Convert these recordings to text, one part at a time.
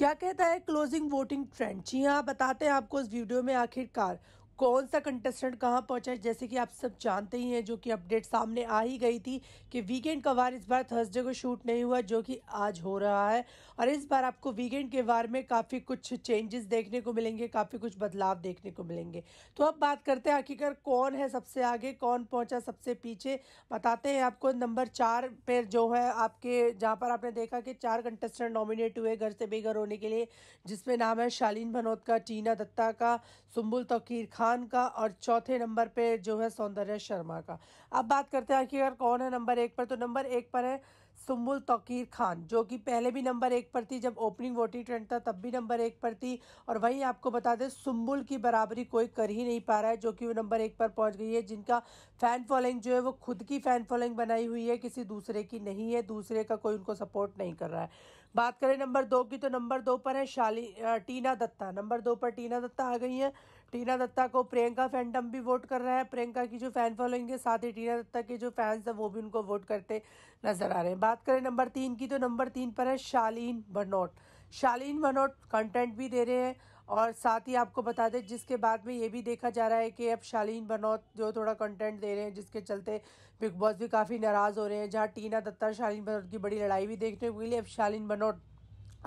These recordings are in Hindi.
क्या कहता है क्लोजिंग वोटिंग ट्रेंड जी हाँ बताते हैं आपको इस वीडियो में आखिरकार कौन सा कंटेस्टेंट कहाँ पहुँचा है जैसे कि आप सब जानते ही हैं जो कि अपडेट सामने आ ही गई थी कि वीकेंड का वार इस बार थर्सडे को शूट नहीं हुआ जो कि आज हो रहा है और इस बार आपको वीकेंड के वार में काफ़ी कुछ चेंजेस देखने को मिलेंगे काफ़ी कुछ बदलाव देखने को मिलेंगे तो अब बात करते हैं आखिरकार कौन है सबसे आगे कौन पहुँचा सबसे पीछे बताते हैं आपको नंबर चार पर जो है आपके जहाँ पर आपने देखा कि चार कंटेस्टेंट नॉमिनेट हुए घर से बेघर होने के लिए जिसमें नाम है शालीन भनोत का टीना दत्ता का सुम्बुल तोकीर खान खान का और चौथे नंबर पे जो है सौंदर्य शर्मा का अब बात करते हैं कि अगर कौन है नंबर एक पर तो नंबर एक पर है सुम्बुल तोकीर खान जो कि पहले भी नंबर एक पर थी जब ओपनिंग वोटिंग ट्रेंड था तब भी नंबर एक पर थी और वहीं आपको बता दें सुम्बुल की बराबरी कोई कर ही नहीं पा रहा है जो कि वो नंबर एक पर पहुंच गई है जिनका फैन फॉलोइंग जो है वो खुद की फैन फॉलोइंग बनाई हुई है किसी दूसरे की नहीं है दूसरे का कोई उनको सपोर्ट नहीं कर रहा है बात करें नंबर दो की तो नंबर दो पर है शाली टीना दत्ता नंबर दो पर टीना दत्ता आ गई हैं टीना दत्ता को प्रियंका फैंटम भी वोट कर रहा है प्रियंका की जो फैन फॉलोइंग है साथ ही टीना दत्ता के जो फैंस हैं वो भी उनको वोट करते नजर आ रहे हैं बात करें नंबर तीन की तो नंबर तीन पर है शालीन भनोट शालीन भनोट कंटेंट भी दे रहे हैं और साथ ही आपको बता दें जिसके बाद में ये भी देखा जा रहा है कि अब शालीन बनौत जो थोड़ा कंटेंट दे रहे हैं जिसके चलते बिग बॉस भी काफ़ी नाराज़ हो रहे हैं जहाँ टीना दत्ता शालीन बनौत की बड़ी लड़ाई भी देखने को मिली अब शालीन बनौत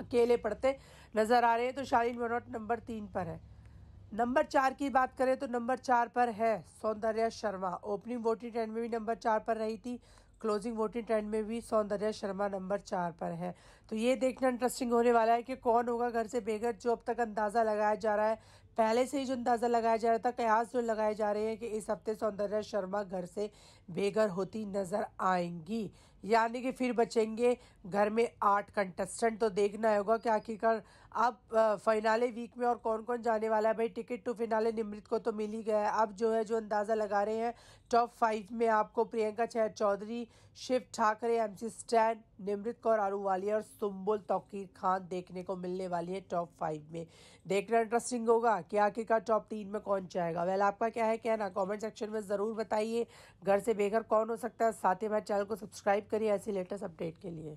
अकेले पड़ते नज़र आ रहे हैं तो शालीन बनौत नंबर तीन पर है नंबर चार की बात करें तो नंबर चार पर है Soundarya Sharma opening voting trend में भी नंबर चार पर रही थी क्लोजिंग वोटिंग ट्रेंड में भी सौंदर्या शर्मा नंबर चार पर है तो ये देखना इंटरेस्टिंग होने वाला है कि कौन होगा घर से बेघर जो अब तक अंदाज़ा लगाया जा रहा है पहले से ही जो अंदाज़ा लगाया जा रहा था कयास जो लगाए जा रहे हैं कि इस हफ्ते सौंदर्या शर्मा घर से बेघर होती नज़र आएंगी यानी कि फिर बचेंगे घर में आठ कंटेस्टेंट तो देखना होगा कि आखिरकार अब फाइनाले वीक में और कौन कौन जाने वाला है भाई टिकट टू फिनाले निमृत को तो मिल ही गया है अब जो है जो अंदाज़ा लगा रहे हैं टॉप फाइव में आपको प्रियंका चह चौधरी शिव ठाकरे एम सी स्टैन निमृत कौर आरूवालिया और सुम्बुल तोकीर खान देखने को मिलने वाली है टॉप फाइव में देखना इंटरेस्टिंग होगा कि आखिरकार टॉप तीन में कौन जाएगा वेल आपका क्या है कहना कमेंट सेक्शन में ज़रूर बताइए घर से बेघर कौन हो सकता है साथ ही हमारे चैनल को सब्सक्राइब करिए ऐसी लेटेस्ट अपडेट के लिए